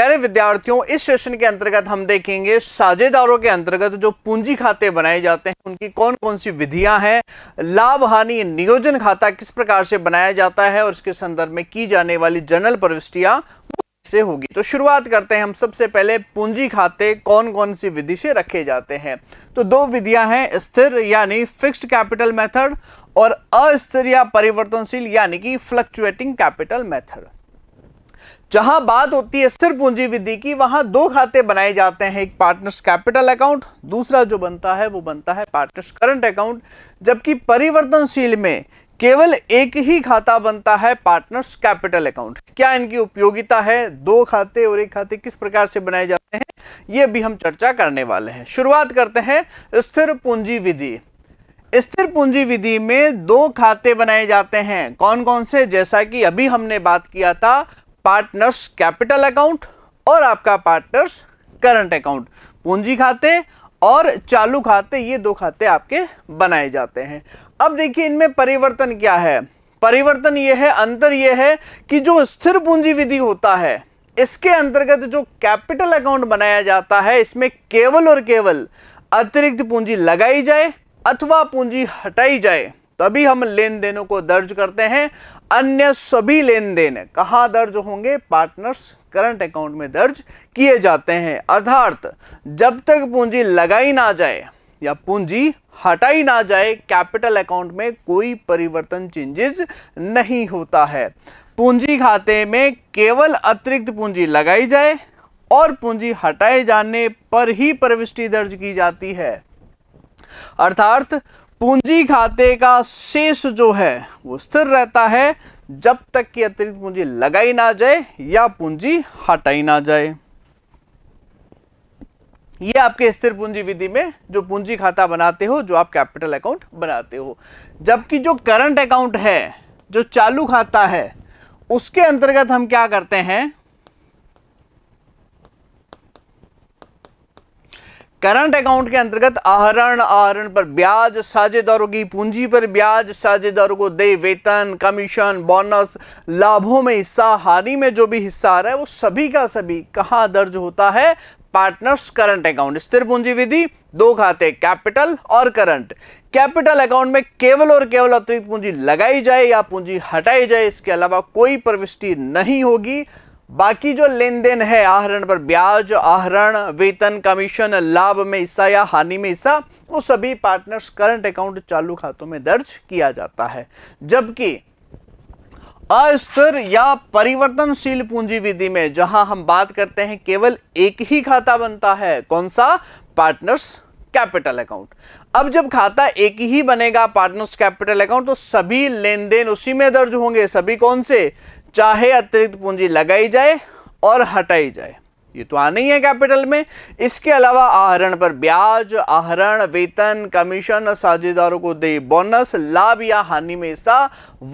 प्यारे विद्यार्थियों इस सेशन के अंतर्गत हम देखेंगे साझेदारों के अंतर्गत जो पूंजी खाते बनाए जाते हैं उनकी कौन कौन सी विधियां हैं लाभ हानि नियोजन खाता किस प्रकार से बनाया जाता है और इसके संदर्भ में की जाने वाली जनरल प्रविष्टियां से होगी तो शुरुआत करते हैं हम सबसे पहले पूंजी खाते कौन कौन सी विधि से रखे जाते हैं तो दो विधियां हैं स्थिर यानी फिक्स्ड कैपिटल मेथड और अस्थिर या परिवर्तनशील यानी कि फ्लक्चुएटिंग कैपिटल मेथड जहां बात होती है स्थिर पूंजी विधि की वहां दो खाते बनाए जाते हैं एक पार्टनर्स कैपिटल अकाउंट दूसरा जो बनता है वो बनता है पार्टनर्स करंट अकाउंट जबकि परिवर्तनशील में केवल एक ही खाता बनता है पार्टनर्स कैपिटल अकाउंट क्या इनकी उपयोगिता है दो खाते और एक खाते किस प्रकार से बनाए जाते हैं ये भी हम चर्चा करने वाले हैं शुरुआत करते हैं स्थिर पूंजी विधि स्थिर पूंजी विधि में दो खाते बनाए जाते हैं कौन कौन से जैसा कि अभी हमने बात किया था पार्टनर्स कैपिटल अकाउंट और आपका पार्टनर्स करंट अकाउंट पूंजी खाते और चालू खाते ये दो खाते आपके बनाए जाते हैं अब देखिए इनमें परिवर्तन क्या है परिवर्तन ये है अंतर ये है कि जो स्थिर पूंजी विधि होता है इसके अंतर्गत जो कैपिटल अकाउंट बनाया जाता है इसमें केवल और केवल अतिरिक्त पूंजी लगाई जाए अथवा पूंजी हटाई जाए तभी हम लेन देनों को दर्ज करते हैं अन्य सभी लेन देन कहाँ दर्ज होंगे पार्टनर्स करंट अकाउंट में दर्ज किए जाते हैं अर्थात जब तक पूंजी लगाई ना जाए या पूंजी हटाई ना जाए कैपिटल अकाउंट में कोई परिवर्तन चेंजेस नहीं होता है पूंजी खाते में केवल अतिरिक्त पूंजी लगाई जाए और पूंजी हटाए जाने पर ही प्रविष्टि दर्ज की जाती है अर्थात पूंजी खाते का शेष जो है वो स्थिर रहता है जब तक कि अतिरिक्त पूंजी लगाई ना जाए या पूंजी हटाई ना जाए ये आपके स्थिर पूंजी विधि में जो पूंजी खाता बनाते हो जो आप कैपिटल अकाउंट बनाते हो जबकि जो करंट अकाउंट है जो चालू खाता है उसके अंतर्गत हम क्या करते हैं करंट अकाउंट के अंतर्गत आहरण आहरण पर ब्याज साझेदारों की पूंजी पर ब्याज साझेदारों को दे वेतन कमीशन बोनस लाभों में हिस्सा हानि में जो भी हिस्सा आ रहा है वो सभी का सभी कहाँ दर्ज होता है पार्टनर्स करंट अकाउंट स्थिर पूंजी विधि दो खाते कैपिटल और करंट कैपिटल अकाउंट में केवल और केवल अतिरिक्त पूंजी लगाई जाए या पूंजी हटाई जाए इसके अलावा कोई प्रविष्टि नहीं होगी बाकी जो लेन देन है आहरण पर ब्याज आहरण वेतन कमीशन लाभ में हिस्सा या हानि में हिस्सा वो सभी पार्टनर्स करंट अकाउंट चालू खातों में दर्ज किया जाता है जबकि अस्थिर या परिवर्तनशील पूंजी विधि में जहां हम बात करते हैं केवल एक ही खाता बनता है कौन सा पार्टनर्स कैपिटल अकाउंट अब जब खाता एक ही बनेगा पार्टनर्स कैपिटल अकाउंट तो सभी लेन देन उसी में दर्ज होंगे सभी कौन से चाहे अतिरिक्त पूंजी लगाई जाए और हटाई जाए ये तो आना ही है कैपिटल में इसके अलावा आहरण पर ब्याज आहरण वेतन कमीशन और साझेदारों को दे बोनस लाभ या हानि में हिस्सा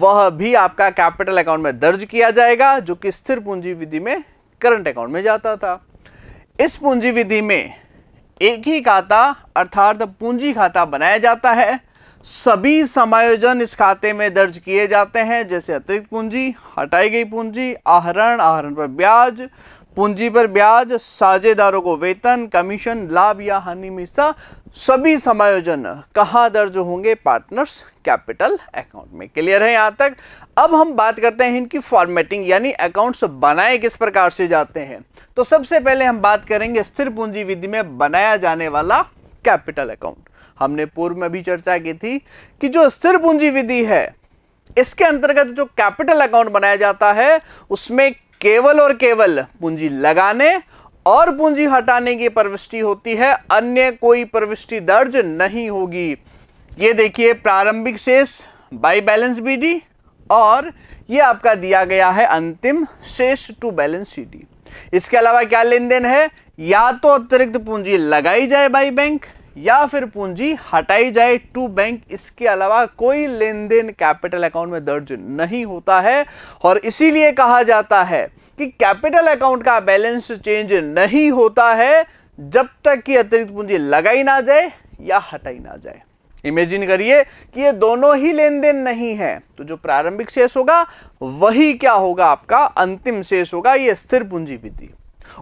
वह भी आपका कैपिटल अकाउंट में दर्ज किया जाएगा जो कि स्थिर पूंजी विधि में करंट अकाउंट में जाता था इस पूंजी विधि में एक ही खाता अर्थात पूंजी खाता बनाया जाता है सभी समायोजन इस खाते में दर्ज किए जाते हैं जैसे अतिरिक्त पूंजी हटाई गई पूंजी आहरण आहरण पर ब्याज पूंजी पर ब्याज साझेदारों को वेतन कमीशन लाभ या हानि में हिस्सा सभी समायोजन कहाँ दर्ज होंगे पार्टनर्स कैपिटल अकाउंट में क्लियर है यहाँ तक अब हम बात करते हैं इनकी फॉर्मेटिंग यानी अकाउंट्स बनाए किस प्रकार से जाते हैं तो सबसे पहले हम बात करेंगे स्थिर पूंजी विधि में बनाया जाने वाला कैपिटल अकाउंट हमने पूर्व में भी चर्चा की थी कि जो स्थिर पूंजी विधि है इसके अंतर्गत जो कैपिटल अकाउंट बनाया जाता है उसमें केवल और केवल पूंजी लगाने और पूंजी हटाने की प्रविष्टि होती है अन्य कोई प्रविष्टि दर्ज नहीं होगी ये देखिए प्रारंभिक शेष बाई बैलेंस बीडी और ये आपका दिया गया है अंतिम शेष टू बैलेंस सीडी इसके अलावा क्या लेन देन है या तो अतिरिक्त पूंजी लगाई जाए बाई बैंक या फिर पूंजी हटाई जाए टू बैंक इसके अलावा कोई लेन देन कैपिटल अकाउंट में दर्ज नहीं होता है और इसीलिए कहा जाता है कि कैपिटल अकाउंट का बैलेंस चेंज नहीं होता है जब तक कि अतिरिक्त पूंजी लगाई ना जाए या हटाई ना जाए इमेजिन करिए कि ये दोनों ही लेन देन नहीं है तो जो प्रारंभिक शेष होगा वही क्या होगा आपका अंतिम शेष होगा ये स्थिर पूंजी विधि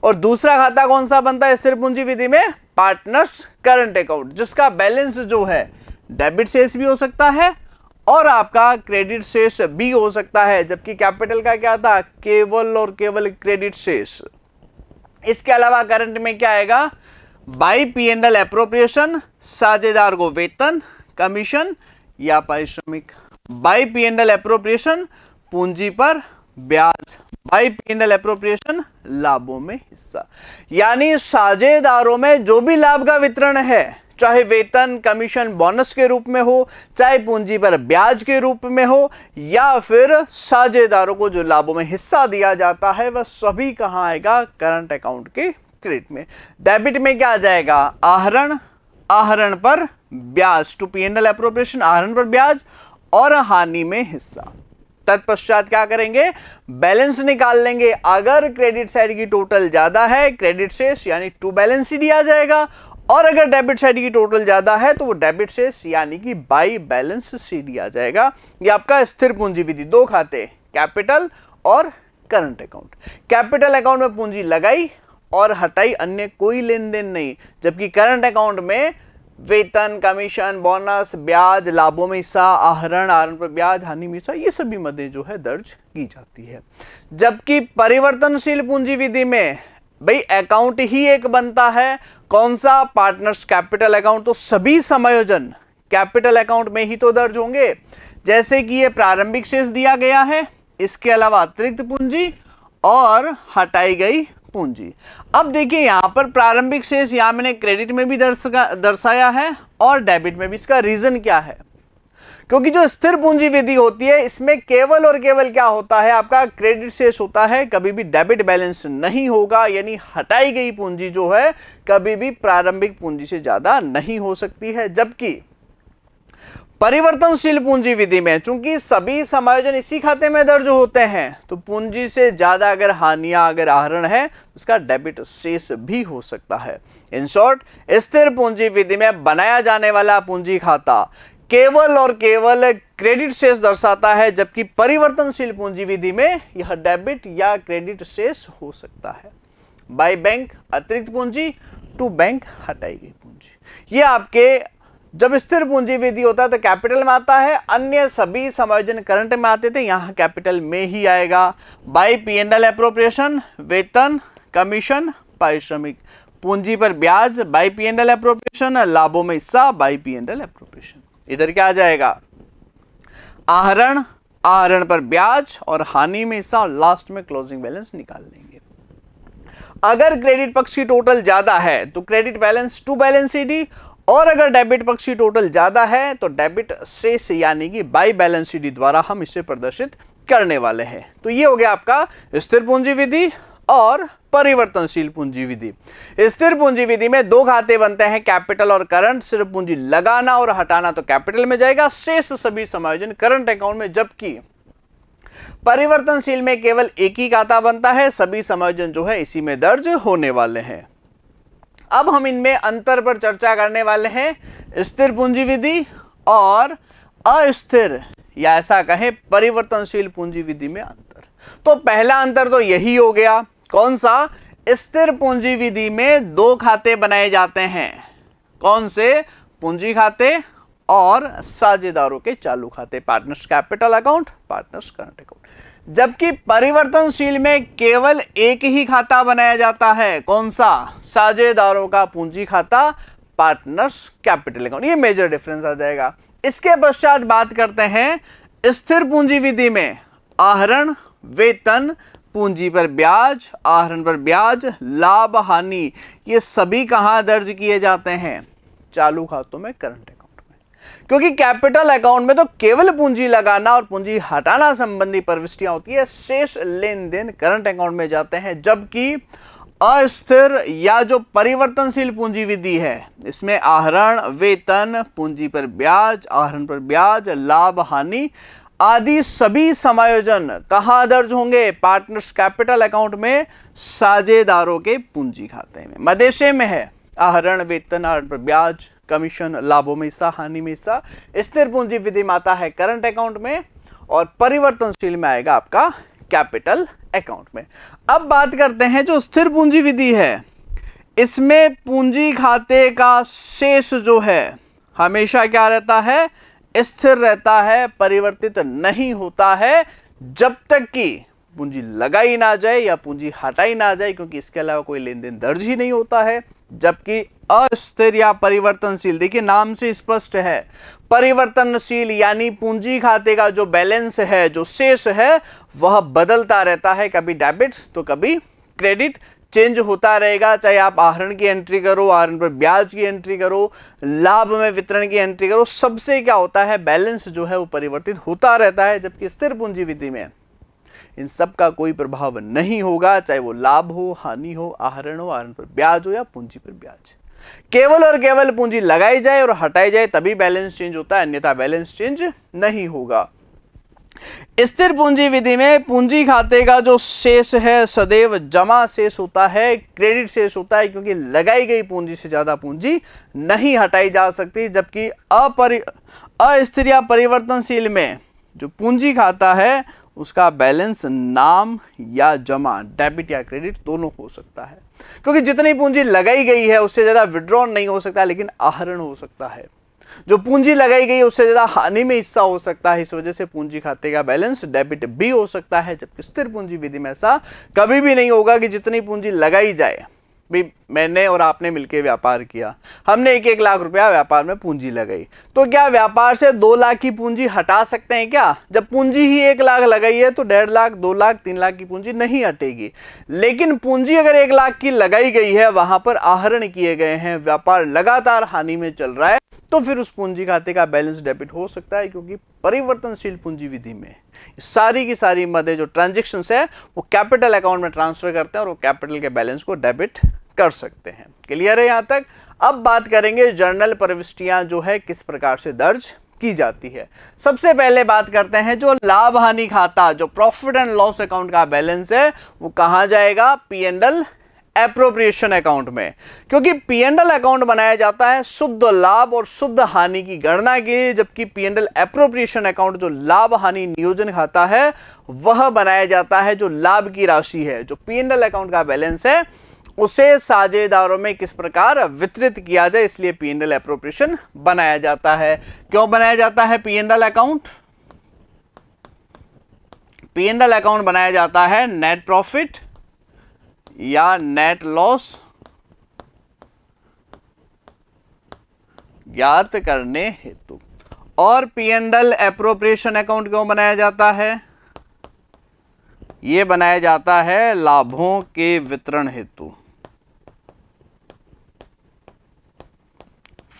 और दूसरा खाता कौन सा बनता है स्थिर पूंजी विधि में पार्टनर्स करंट अकाउंट जिसका बैलेंस जो है डेबिट सेस भी हो सकता है और आपका क्रेडिट शेष भी हो सकता है जबकि कैपिटल का क्या था केवल और केवल क्रेडिट शेष इसके अलावा करंट में क्या आएगा by P and L appropriation साझेदार को वेतन कमीशन या पारिश्रमिक by P and L appropriation पूंजी पर ब्याज बाई पीनल अप्रोप्रिएशन लाभों में हिस्सा यानी साझेदारों में जो भी लाभ का वितरण है चाहे वेतन कमीशन बोनस के रूप में हो चाहे पूंजी पर ब्याज के रूप में हो या फिर साझेदारों को जो लाभों में हिस्सा दिया जाता है वह सभी कहाँ आएगा करंट अकाउंट के क्रेडिट में डेबिट में क्या आ जाएगा आहरण आहरण पर ब्याज to P N L appropriation आहरण पर ब्याज और हानि में हिस्सा तत्पश्चात क्या करेंगे बैलेंस निकाल लेंगे अगर क्रेडिट साइड की टोटल ज्यादा है क्रेडिट सेस यानी टू बैलेंस ही दिया जाएगा और अगर डेबिट साइड की टोटल ज्यादा है तो वो डेबिट शेष यानी कि बाई बैलेंस सी दिया जाएगा ये आपका स्थिर पूंजी विधि दो खाते कैपिटल और करंट अकाउंट कैपिटल अकाउंट में पूंजी लगाई और हटाई अन्य कोई लेन देन नहीं जबकि करंट अकाउंट में वेतन कमीशन बोनस ब्याज लाभों में हिस्सा आहरण आहरण पर ब्याज हानि में हिस्सा ये सभी मदें जो है दर्ज की जाती है जबकि परिवर्तनशील पूंजी विधि में भाई अकाउंट ही एक बनता है कौन सा पार्टनर्स कैपिटल अकाउंट तो सभी समायोजन कैपिटल अकाउंट में ही तो दर्ज होंगे जैसे कि ये प्रारंभिक शेष दिया गया है इसके अलावा अतिरिक्त पूंजी और हटाई गई पूंजी अब देखिए यहाँ पर प्रारंभिक शेष यहाँ मैंने क्रेडिट में भी दर्शाया है और डेबिट में भी इसका रीज़न क्या है क्योंकि जो स्थिर पूंजी विधि होती है इसमें केवल और केवल क्या होता है आपका क्रेडिट शेष होता है कभी भी डेबिट बैलेंस नहीं होगा यानी हटाई गई पूंजी जो है कभी भी प्रारंभिक पूंजी से ज़्यादा नहीं हो सकती है जबकि परिवर्तनशील पूंजी विधि में चूंकि सभी समायोजन इसी खाते में दर्ज होते हैं तो पूंजी से ज़्यादा अगर हानियां अगर आहरण है तो उसका डेबिट शेष भी हो सकता है इन शॉर्ट स्थिर पूंजी विधि में बनाया जाने वाला पूंजी खाता केवल और केवल क्रेडिट शेष दर्शाता है जबकि परिवर्तनशील पूंजी विधि में यह डेबिट या क्रेडिट शेष हो सकता है बाई बैंक अतिरिक्त पूंजी टू बैंक हटाई गई पूंजी ये आपके जब स्थिर पूंजी विधि होता है तो कैपिटल में आता है अन्य सभी समायोजन करंट में आते थे यहाँ कैपिटल में ही आएगा बाई पी एंड एल वेतन कमीशन पारिश्रमिक पूंजी पर ब्याज बाई पी एंड एल लाभों में हिस्सा बाई पी एंड एल इधर क्या आ जाएगा आहरण आहरण पर ब्याज और हानि में हिस्सा और लास्ट में क्लोजिंग बैलेंस निकाल लेंगे अगर क्रेडिट पक्ष की टोटल ज्यादा है तो credit balance to balance C D अगर डेबिट पक्षी टोटल ज़्यादा है तो डेबिट शेष यानी कि बाई बैलेंस शीट द्वारा हम इसे प्रदर्शित करने वाले हैं तो ये हो गया आपका स्थिर पूंजी विधि और परिवर्तनशील पूंजी विधि स्थिर पूंजी विधि में दो खाते बनते हैं कैपिटल और करंट सिर्फ पूंजी लगाना और हटाना तो कैपिटल में जाएगा शेष सभी समायोजन करंट अकाउंट में जबकि परिवर्तनशील में केवल एक ही खाता बनता है सभी समायोजन जो है इसी में दर्ज होने वाले हैं अब हम इनमें अंतर पर चर्चा करने वाले हैं स्थिर पूंजी विधि और अस्थिर या ऐसा कहें परिवर्तनशील पूंजी विधि में अंतर तो पहला अंतर तो यही हो गया कौन सा स्थिर पूंजी विधि में दो खाते बनाए जाते हैं कौन से पूंजी खाते और साझेदारों के चालू खाते partners capital account partners current account जबकि परिवर्तनशील में केवल एक ही खाता बनाया जाता है कौन सा साझेदारों का पूंजी खाता पार्टनर्स कैपिटल अकाउंट ये मेजर डिफरेंस आ जाएगा इसके पश्चात बात करते हैं स्थिर पूंजी विधि में आहरण वेतन पूंजी पर ब्याज आहरण पर ब्याज लाभ हानि ये सभी कहां दर्ज किए जाते हैं चालू खातों में करंट क्योंकि कैपिटल अकाउंट में तो केवल पूंजी लगाना और पूंजी हटाना संबंधी प्रविष्टियां होती है शेष लेन देन करंट अकाउंट में जाते हैं जबकि अस्थिर या जो परिवर्तनशील पूंजी विधि है इसमें आहरण वेतन पूंजी पर ब्याज आहरण पर ब्याज लाभ हानि आदि सभी समायोजन कहा दर्ज होंगे पार्टनर्स कैपिटल अकाउंट में साझेदारों के पूंजी खाते में मदेशे में है आहरण वेतन आहरण पर ब्याज कमीशन लाभों में हिस्सा हानि में हिस्सा स्थिर पूंजी विधि में आता है करंट अकाउंट में और परिवर्तनशील में आएगा आपका कैपिटल अकाउंट में अब बात करते हैं जो स्थिर पूंजी विधि है इसमें पूंजी खाते का शेष जो है हमेशा क्या रहता है स्थिर रहता है परिवर्तित नहीं होता है जब तक कि पूंजी लगाई ना जाए या पूंजी हटाई ना जाए क्योंकि इसके अलावा कोई लेन देन दर्ज ही नहीं होता है जबकि अस्थिर या परिवर्तनशील देखिए नाम से स्पष्ट है परिवर्तनशील यानी पूंजी खाते का जो बैलेंस है जो शेष है वह बदलता रहता है कभी डेबिट तो कभी क्रेडिट चेंज होता रहेगा चाहे आप आहरण की एंट्री करो आहरण पर ब्याज की एंट्री करो लाभ में वितरण की एंट्री करो सबसे क्या होता है बैलेंस जो है वो परिवर्तित होता रहता है जबकि स्थिर पूंजी विधि में इन सब का कोई प्रभाव नहीं होगा चाहे वो लाभ हो हानि हो आहरण हो आहरण पर ब्याज हो या पूंजी पर ब्याज केवल और केवल पूंजी लगाई जाए और हटाई जाए तभी बैलेंस चेंज होता है अन्यथा बैलेंस चेंज नहीं होगा स्थिर पूंजी विधि में पूंजी खाते का जो शेष है सदैव जमा शेष होता है क्रेडिट शेष होता है क्योंकि लगाई गई पूंजी से ज़्यादा पूंजी नहीं हटाई जा सकती जबकि अपरि अस्थिर या परिवर्तनशील में जो पूंजी खाता है उसका बैलेंस नाम या जमा डेबिट या क्रेडिट दोनों हो सकता है क्योंकि जितनी पूंजी लगाई गई है उससे ज़्यादा विड्रॉ नहीं हो सकता लेकिन आहरण हो सकता है जो पूंजी लगाई गई उससे ज़्यादा हानि में हिस्सा हो सकता है इस वजह से पूंजी खाते का बैलेंस डेबिट भी हो सकता है जबकि स्थिर पूंजी विधि में ऐसा कभी भी नहीं होगा कि जितनी पूंजी लगाई जाए भी मैंने और आपने मिलकर व्यापार किया हमने एक एक लाख रुपया व्यापार में पूंजी लगाई तो क्या व्यापार से दो लाख की पूंजी हटा सकते हैं क्या जब पूंजी ही एक लाख लगाई है तो डेढ़ लाख दो लाख तीन लाख की पूंजी नहीं हटेगी लेकिन पूंजी अगर एक लाख की लगाई गई है वहां पर आहरण किए गए हैं व्यापार लगातार हानि में चल रहा है तो फिर उस पूंजी खाते का बैलेंस डेबिट हो सकता है क्योंकि परिवर्तनशील पूंजी विधि में सारी की सारी मदें जो ट्रांजेक्शन है वो कैपिटल अकाउंट में ट्रांसफर करते हैं और वो कैपिटल के बैलेंस को डेबिट कर सकते हैं क्लियर है यहां तक अब बात करेंगे जर्नल प्रविष्टियां जो है किस प्रकार से दर्ज की जाती है सबसे पहले बात करते हैं जो लाभ हानि खाता जो प्रॉफिट एंड लॉस अकाउंट का बैलेंस है वो कहाँ जाएगा P and L appropriation account में क्योंकि पीएनएल अकाउंट बनाया जाता है शुद्ध लाभ और शुद्ध हानि की गणना के लिए जबकि पीएनएल एप्रोप्रिएशन अकाउंट जो लाभ हानि नियोजन खाता है वह बनाया जाता है जो लाभ की राशि है जो पीएनएल अकाउंट का बैलेंस है उसे साझेदारों में किस प्रकार वितरित किया जाए इसलिए पीएनएल एप्रोप्रिएशन बनाया जाता है क्यों बनाया जाता है पीएनएल अकाउंट पीएनएल अकाउंट बनाया जाता है नेट प्रॉफिट या नेट लॉस ज्ञात करने हेतु और पी एंडल एप्रोप्रिएशन अकाउंट क्यों बनाया जाता है यह बनाया जाता है लाभों के वितरण हेतु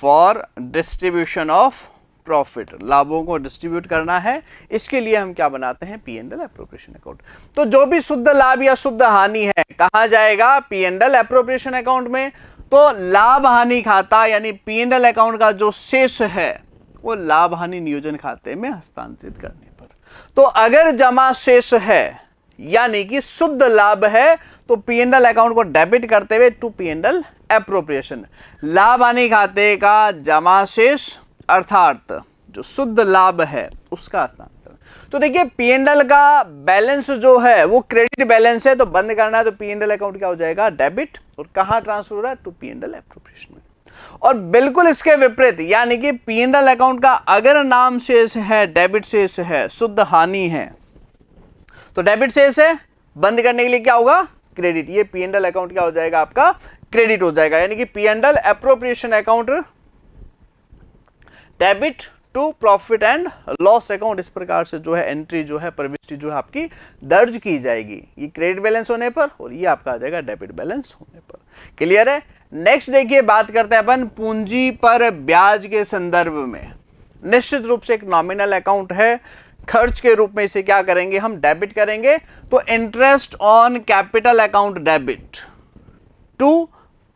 फॉर डिस्ट्रीब्यूशन ऑफ प्रॉफिट लाभों को डिस्ट्रीब्यूट करना है इसके लिए हम क्या बनाते हैं पी एंडल अप्रोप्रिएशन अकाउंट तो जो भी शुद्ध लाभ या शुद्ध हानि है कहा जाएगा पी एंडल अप्रोप्रिएशन अकाउंट में तो लाभ हानि खाता यानी पी एंडल अकाउंट का जो शेष है वो लाभ हानि नियोजन खाते में हस्तांतरित करने पर तो अगर जमा शेष है यानी कि शुद्ध लाभ है तो पी एंडल अकाउंट को डेबिट करते हुए टू पी एंडल अप्रोप्रिएशन लाभ हानि खाते का जमा शेष अर्थात जो शुद्ध लाभ है उसका स्थानांतरण तो देखिए पीएनएल का बैलेंस जो है वो क्रेडिट बैलेंस है तो बंद करना है तो पीएनएल अकाउंट क्या हो जाएगा डेबिट और कहां ट्रांसफर हो रहा है टू पीएनएल एप्रोप्रिएशन और बिल्कुल इसके विपरीत यानी कि पीएनएल अकाउंट का अगर नाम शेष है डेबिट शेष है शुद्ध हानि है तो डेबिट शेष है बंद करने के लिए क्या होगा क्रेडिट ये पीएनएल अकाउंट क्या हो जाएगा आपका क्रेडिट हो जाएगा यानी कि PNL appropriation account debit to profit and loss account इस प्रकार से जो है एंट्री जो है प्रविष्टि जो है आपकी दर्ज की जाएगी ये क्रेडिट बैलेंस होने पर और ये आपका आ जाएगा डेबिट बैलेंस होने पर क्लियर है नेक्स्ट देखिए बात करते हैं अपन पूंजी पर ब्याज के संदर्भ में निश्चित रूप से एक नॉमिनल अकाउंट है खर्च के रूप में इसे क्या करेंगे हम डेबिट करेंगे तो interest on capital account debit to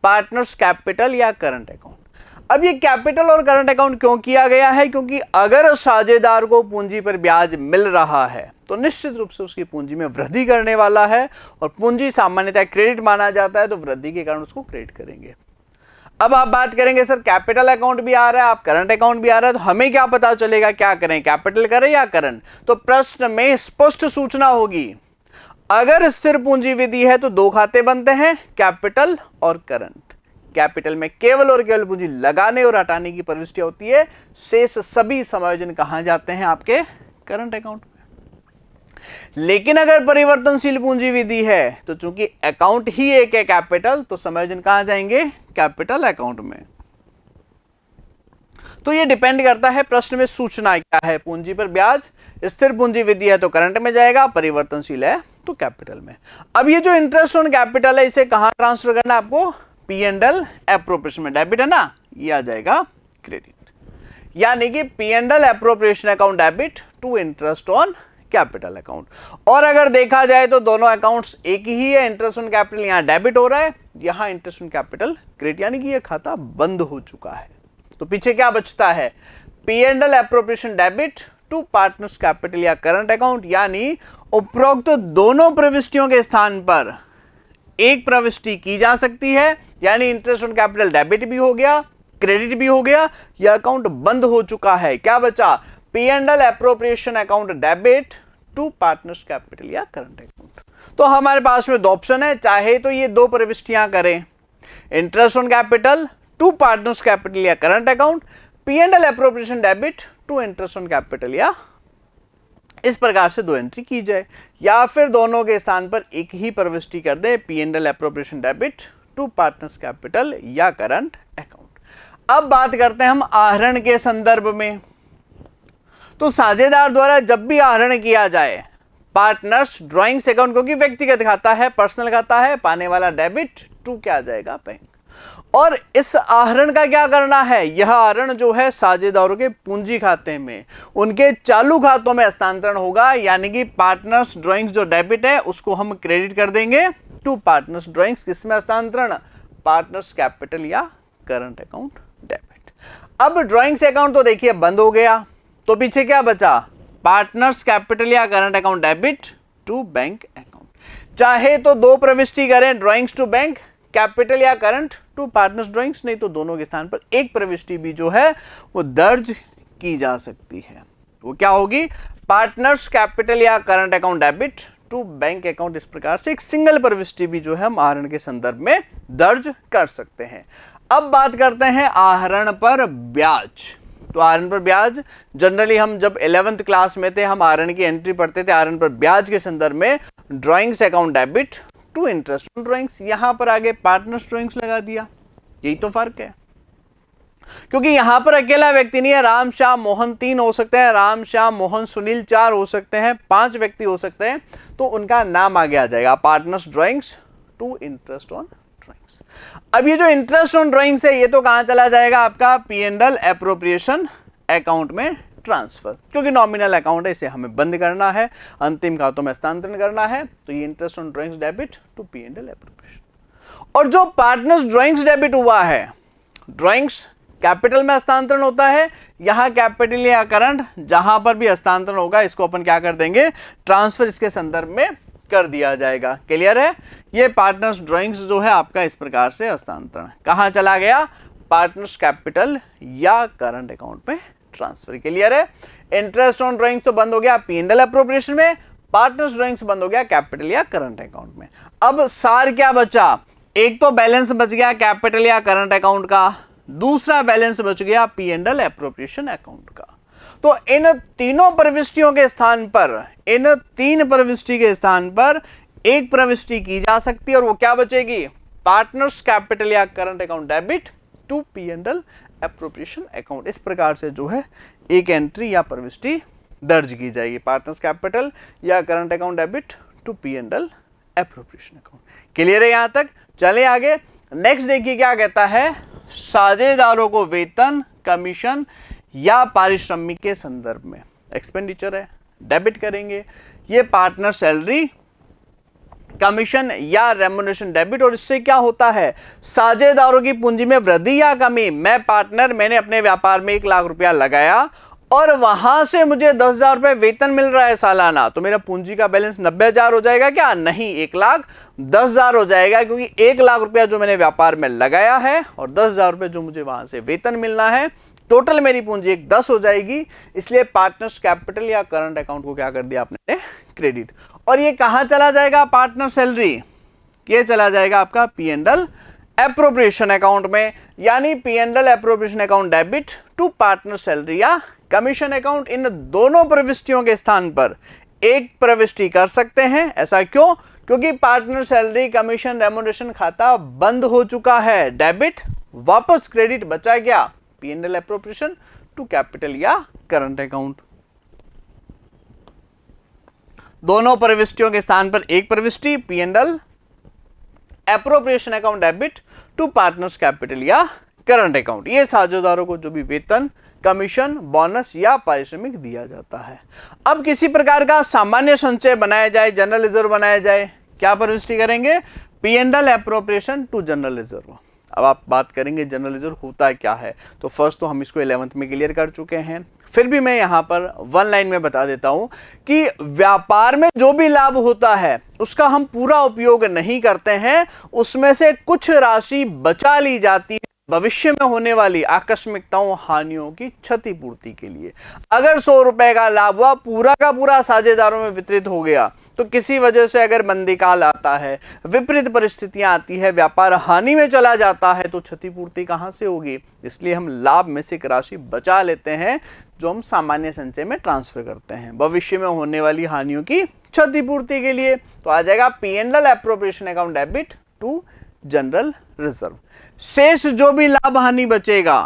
partners capital या करंट अकाउंट अब ये कैपिटल और करंट अकाउंट क्यों किया गया है क्योंकि अगर साझेदार को पूंजी पर ब्याज मिल रहा है तो निश्चित रूप से उसकी पूंजी में वृद्धि करने वाला है और पूंजी सामान्यतः क्रेडिट माना जाता है तो वृद्धि के कारण उसको क्रेडिट करेंगे अब आप बात करेंगे सर कैपिटल अकाउंट भी आ रहा है आप करंट अकाउंट भी आ रहा है तो हमें क्या पता चलेगा क्या करें कैपिटल करें या करंट तो प्रश्न में स्पष्ट सूचना होगी अगर स्थिर पूंजी विधि है तो दो खाते बनते हैं कैपिटल और करंट कैपिटल में केवल और केवल पूंजी लगाने और हटाने की प्रविष्टियां होती है शेष सभी समायोजन कहा जाते हैं आपके करंट अकाउंट में लेकिन अगर परिवर्तनशील पूंजी विधि है तो चूंकि अकाउंट ही एक है कैपिटल तो समायोजन कहा जाएंगे कैपिटल अकाउंट में तो ये डिपेंड करता है प्रश्न में सूचना क्या है पूंजी पर ब्याज स्थिर पूंजी विधि है तो करंट में जाएगा परिवर्तनशील है तो कैपिटल में अब ये जो इंटरेस्ट ऑन कैपिटल है इसे कहां ट्रांसफर करना आपको पी एंड एल अप्रोप्रिएशन में डेबिट है ना ये आ जाएगा क्रेडिट यानी कि P and L appropriation account debit to interest on capital account और अगर देखा जाए तो दोनों अकाउंट्स एक ही है इंटरेस्ट ऑन कैपिटल यहां डेबिट हो रहा है यहां इंटरेस्ट ऑन कैपिटल क्रेडिट यानी कि यह खाता बंद हो चुका है तो पीछे क्या बचता है P and L appropriation debit to partners capital या करंट अकाउंट यानी उपरोक्त तो दोनों प्रविष्टियों के स्थान पर एक प्रविष्टि की जा सकती है यानी इंटरेस्ट ऑन कैपिटल डेबिट भी हो गया क्रेडिट भी हो गया या अकाउंट बंद हो चुका है क्या बचा P and L appropriation account debit to partners capital या करंट अकाउंट तो हमारे पास में दो ऑप्शन है चाहे तो ये दो प्रविष्टियां करें interest on capital to partners capital या current account P and L appropriation debit to interest on capital या इस प्रकार से दो एंट्री की जाए या फिर दोनों के स्थान पर एक ही प्रविष्टि कर दे P and L appropriation debit to partners capital या करंट अकाउंट अब बात करते हैं हम आहरण के संदर्भ में तो साझेदार द्वारा जब भी आहरण किया जाए पार्टनर्स ड्रॉइंग्स अकाउंट क्योंकि व्यक्तिगत खाता है पर्सनल खाता है पाने वाला डेबिट टू क्या जाएगा बैंक और इस आहरण का क्या करना है यह आहरण जो है साझेदारों के पूंजी खाते में उनके चालू खातों में हस्तांतरण होगा यानी कि पार्टनर्स ड्राइंग्स जो डेबिट है उसको हम क्रेडिट कर देंगे टू पार्टनर्स ड्राइंग्स किसमें हस्तांतरण पार्टनर्स कैपिटल या करंट अकाउंट डेबिट अब ड्राइंग्स अकाउंट तो देखिए बंद हो गया तो पीछे क्या बचा पार्टनर्स कैपिटल या current account debit to bank account चाहे तो दो प्रविष्टि करें ड्रॉइंग्स टू बैंक कैपिटल या करंट टू पार्टनर्स ड्राइंग्स नहीं तो दोनों के स्थान पर एक प्रविष्टि भी जो है वो दर्ज की जा सकती है वो क्या होगी पार्टनर्स कैपिटल या current account debit to bank account इस प्रकार से एक सिंगल प्रविष्टि भी जो है हम आहरण के संदर्भ में दर्ज कर सकते हैं अब बात करते हैं आहरण पर ब्याज तो आरन पर ब्याज जनरली हम जब इलेवंथ क्लास में थे हम आरन की एंट्री पढ़ते थे आरन पर ब्याज के संदर्भ में drawings account debit to interest drawings यहां पर आगे पार्टनर्स ड्रॉइंग्स लगा दिया यही तो फर्क है क्योंकि यहां पर अकेला व्यक्ति नहीं है राम शाह मोहन तीन हो सकते हैं राम शाह मोहन सुनील चार हो सकते हैं पांच व्यक्ति हो सकते हैं तो उनका नाम आगे आ जाएगा partners drawings to interest on drawings अब ये जो इंटरेस्ट ऑन ड्रॉइंग्स है ये तो कहां चला जाएगा आपका पी एंडल अप्रोप्रिएशन अकाउंट में ट्रांसफर क्योंकि नॉमिनल अकाउंट है इसे हमें बंद करना है अंतिम खातों में स्थानांतरण करना है तो ये interest on drawings debit to P and L appropriation और जो पार्टनर्स ड्रॉइंग्स डेबिट हुआ है ड्रॉइंग्स कैपिटल में हस्तांतरण होता है यहां कैपिटल या करंट जहां पर भी हस्तांतरण होगा इसको अपन क्या कर देंगे ट्रांसफर इसके संदर्भ में कर दिया जाएगा क्लियर है ये पार्टनर्स ड्राइंग्स जो है आपका इस प्रकार से हस्तांतरण कहां चला गया पार्टनर्स कैपिटल या करंट अकाउंट में ट्रांसफर क्लियर है इंटरेस्ट ऑन ड्राइंग्स तो बंद हो गया पीएनएल अप्रोप्रिएशन में पार्टनर्स ड्राइंग्स बंद हो गया कैपिटल या करंट अकाउंट में अब सार क्या बचा एक तो बैलेंस बच गया कैपिटल या करंट अकाउंट का दूसरा बैलेंस बच गया पी एंडल अप्रोप्रिएशन अकाउंट का तो इन तीनों प्रविष्टियों के स्थान पर इन तीन प्रविष्टि के स्थान पर एक प्रविष्टि की जा सकती है और वो क्या बचेगी पार्टनर्स कैपिटल या current account debit to P and L appropriation account इस प्रकार से जो है एक एंट्री या प्रविष्टि दर्ज की जाएगी पार्टनर्स कैपिटल या current account debit to P and L appropriation account clear है यहां तक चले आगे नेक्स्ट देखिए क्या कहता है साझेदारों को वेतन कमीशन या पारिश्रमिक के संदर्भ में एक्सपेंडिचर है डेबिट करेंगे ये पार्टनर सैलरी कमीशन या रेमोनेशन डेबिट और इससे क्या होता है साझेदारों की पूंजी में वृद्धि या कमी मैं पार्टनर मैंने अपने व्यापार में एक लाख रुपया लगाया और वहां से मुझे दस हजार रुपए वेतन मिल रहा है सालाना तो मेरा पूंजी का बैलेंस नब्बे हजार हो जाएगा क्या नहीं एक लाख दस हजार हो जाएगा क्योंकि एक लाख रुपया जो मैंने व्यापार में लगाया है और दस हजार रुपये जो मुझे वहां से वेतन मिलना है टोटल मेरी पूंजी एक दस हो जाएगी इसलिए पार्टनर्स कैपिटल या करंट अकाउंट को क्या कर दिया आपने क्रेडिट और ये कहाँ चला जाएगा पार्टनर सैलरी ये चला जाएगा आपका पी एंड एल अकाउंट में यानी P and L account debit to partner salary या कमीशन अकाउंट इन दोनों प्रविष्टियों के स्थान पर एक प्रविष्टि कर सकते हैं ऐसा क्यों क्योंकि पार्टनर सैलरी कमीशन रेमोनेशन खाता बंद हो चुका है डेबिट वापस क्रेडिट बचा गया P and L to capital या करंट अकाउंट दोनों प्रविष्टियों के स्थान पर एक प्रविष्टि P and L appropriation account debit to partners capital या करंट अकाउंट ये साझेदारों को जो भी वेतन कमीशन बोनस या पारिश्रमिक दिया जाता है अब किसी प्रकार का सामान्य संचय बनाया जाए जनरल रिजर्व बनाया जाए क्या प्रविष्टि करेंगे P and L appropriation to general reserve अब आप बात करेंगे जनरल रिजर्व होता क्या है तो फर्स्ट तो हम इसको इलेवंथ में क्लियर कर चुके हैं फिर भी मैं यहां पर वन लाइन में बता देता हूं कि व्यापार में जो भी लाभ होता है उसका हम पूरा उपयोग नहीं करते हैं उसमें से कुछ राशि बचा ली जाती है भविष्य में होने वाली आकस्मिकताओं हानियों की क्षतिपूर्ति के लिए अगर सौ रुपए का लाभ हुआ पूरा का पूरा साझेदारों में वितरित हो गया तो किसी वजह से अगर मंदी काल आता है विपरीत परिस्थितियां आती है व्यापार हानि में चला जाता है तो क्षतिपूर्ति कहां से होगी इसलिए हम लाभ में से एक राशि बचा लेते हैं जो हम सामान्य संचय में ट्रांसफर करते हैं भविष्य में होने वाली हानियों की क्षतिपूर्ति के लिए तो आ जाएगा P and L appropriation account debit to general reserve शेष जो भी लाभ हानि बचेगा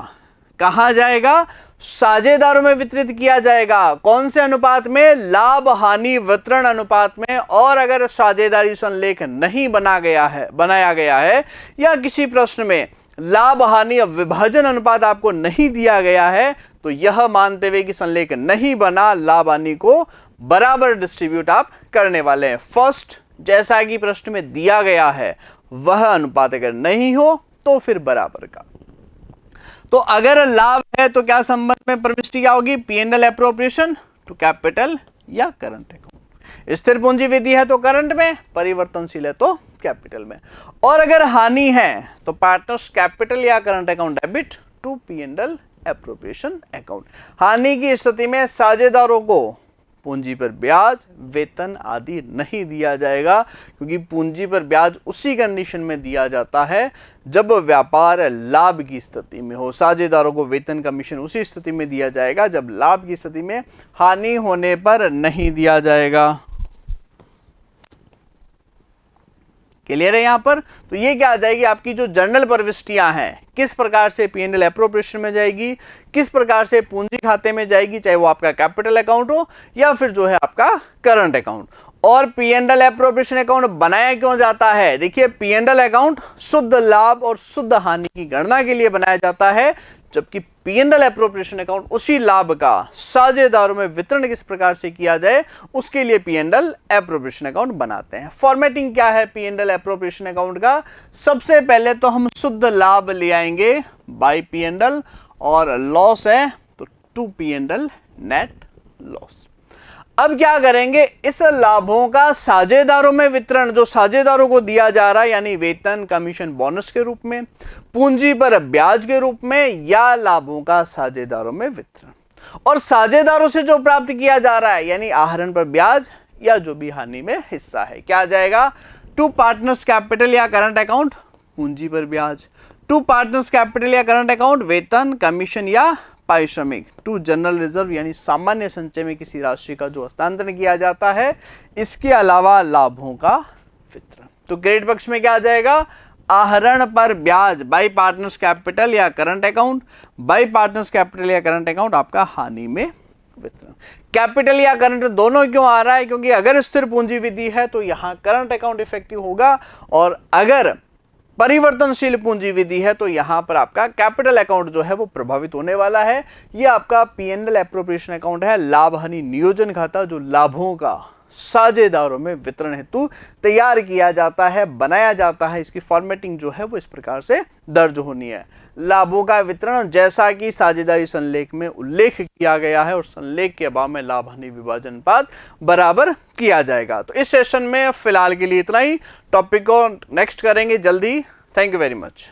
कहा जाएगा साझेदारों में वितरित किया जाएगा कौन से अनुपात में लाभ हानि वितरण अनुपात में और अगर साझेदारी संलेख नहीं बना गया है बनाया गया है या किसी प्रश्न में लाभ हानि विभाजन अनुपात आपको नहीं दिया गया है तो यह मानते हुए कि संलेख नहीं बना लाभ हानि को बराबर डिस्ट्रीब्यूट आप करने वाले हैं फर्स्ट जैसा कि प्रश्न में दिया गया है वह अनुपात अगर नहीं हो तो फिर बराबर का तो अगर लाभ है तो क्या संबंध में प्रविष्टि क्या होगी पीएनएल एप्रोप्रिएशन टू कैपिटल या करंट अकाउंट स्थिर पूंजी विधि है तो करंट में परिवर्तनशील है तो कैपिटल में और अगर हानि है तो पार्टनर्स कैपिटल या current account debit to PNL appropriation account हानि की स्थिति में साझेदारों को पूंजी पर ब्याज वेतन आदि नहीं दिया जाएगा क्योंकि पूंजी पर ब्याज उसी कंडीशन में दिया जाता है जब व्यापार लाभ की स्थिति में हो साझेदारों को वेतन कमीशन उसी स्थिति में दिया जाएगा जब लाभ की स्थिति में हानि होने पर नहीं दिया जाएगा क्लियर है यहाँ पर तो ये क्या आ जाएगी आपकी जो जनरल प्रविष्टियाँ हैं किस प्रकार से पी एंड एल एप्रोप्रिएशन में जाएगी किस प्रकार से पूंजी खाते में जाएगी चाहे वो आपका कैपिटल अकाउंट हो या फिर जो है आपका करंट अकाउंट और P and L appropriation account बनाया क्यों जाता है देखिए पी एंड एल अकाउंट शुद्ध लाभ और शुद्ध हानि की गणना के लिए बनाया जाता है जबकि पीएनएल एप्रोप्रिएशन अकाउंट उसी लाभ का साझेदारों में वितरण किस प्रकार से किया जाए उसके लिए पीएनएल एप्रोप्रिएशन अप्रोप्रिएशन अकाउंट बनाते हैं फॉर्मेटिंग क्या है पीएनएल एप्रोप्रिएशन अप्रोप्रिएशन अकाउंट का सबसे पहले तो हम शुद्ध लाभ ले आएंगे बाई पीएनएल और लॉस है तो टू पीएनएल नेट लॉस अब क्या करेंगे इस लाभों का साझेदारों में वितरण जो साझेदारों को दिया जा रहा है यानी वेतन कमीशन बोनस के रूप में पूंजी पर ब्याज के रूप में या लाभों का साझेदारों में वितरण और साझेदारों से जो प्राप्त किया जा रहा है यानी आहरण पर ब्याज या जो भी हानि में हिस्सा है क्या जाएगा टू पार्टनर्स कैपिटल या करंट अकाउंट पूंजी पर ब्याज टू पार्टनर्स कैपिटल या करंट अकाउंट वेतन कमीशन या पारिश्रमिक टू जनरल रिजर्व यानी सामान्य संचय में किसी राशि का जो हस्तांतरण किया जाता है इसके अलावा लाभों का वितरण तो क्रेडिट पक्ष में क्या आ जाएगा आहरण पर ब्याज बाई पार्टनर्स कैपिटल या current account by partners capital या करंट अकाउंट आपका हानि में वितरण कैपिटल या करंट दोनों क्यों आ रहा है क्योंकि अगर स्थिर पूंजी विधि है तो यहां करंट अकाउंट इफेक्टिव होगा और अगर परिवर्तनशील पूंजी विधि है तो यहां पर आपका कैपिटल अकाउंट जो है वो प्रभावित होने वाला है ये आपका पीएनएल एप्रोप्रिएशन अकाउंट है लाभ हानि नियोजन खाता जो लाभों का साझेदारों में वितरण हेतु तैयार किया जाता है बनाया जाता है इसकी फॉर्मेटिंग जो है वो इस प्रकार से दर्ज होनी है लाभों का वितरण जैसा कि साझेदारी संलेख में उल्लेख किया गया है और संलेख के अभाव में लाभ हानि विभाजन पात बराबर किया जाएगा तो इस सेशन में फिलहाल के लिए इतना ही टॉपिक को नेक्स्ट करेंगे जल्दी थैंक यू वेरी मच